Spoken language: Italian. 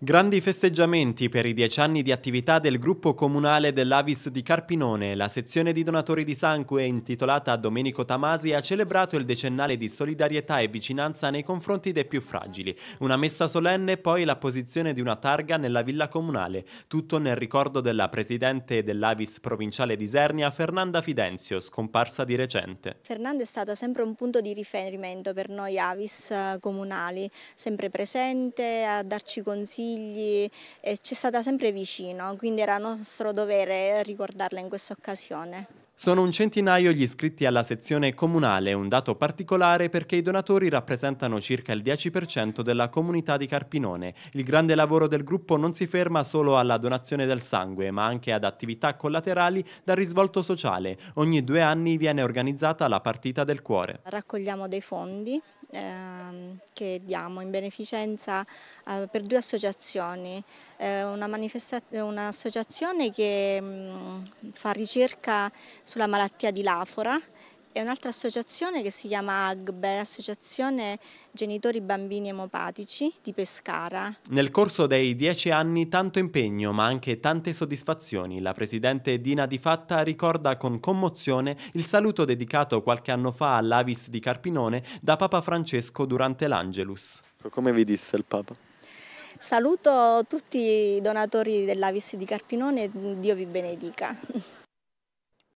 Grandi festeggiamenti per i dieci anni di attività del gruppo comunale dell'Avis di Carpinone. La sezione di donatori di sangue, intitolata a Domenico Tamasi, ha celebrato il decennale di solidarietà e vicinanza nei confronti dei più fragili. Una messa solenne e poi la posizione di una targa nella villa comunale. Tutto nel ricordo della presidente dell'Avis provinciale di Isernia, Fernanda Fidenzio, scomparsa di recente. Fernanda è stata sempre un punto di riferimento per noi Avis eh, comunali, sempre presente a darci consigli figli e ci è stata sempre vicino, quindi era nostro dovere ricordarla in questa occasione. Sono un centinaio gli iscritti alla sezione comunale, un dato particolare perché i donatori rappresentano circa il 10% della comunità di Carpinone. Il grande lavoro del gruppo non si ferma solo alla donazione del sangue, ma anche ad attività collaterali dal risvolto sociale. Ogni due anni viene organizzata la partita del cuore. Raccogliamo dei fondi Ehm, che diamo in beneficenza eh, per due associazioni, eh, un'associazione che mm, fa ricerca sulla malattia di l'afora e un'altra associazione che si chiama AGBE, Associazione Genitori Bambini Emopatici di Pescara. Nel corso dei dieci anni tanto impegno ma anche tante soddisfazioni. La presidente Dina Di Fatta ricorda con commozione il saluto dedicato qualche anno fa all'Avis di Carpinone da Papa Francesco durante l'Angelus. Come vi disse il Papa? Saluto tutti i donatori dell'Avis di Carpinone, Dio vi benedica.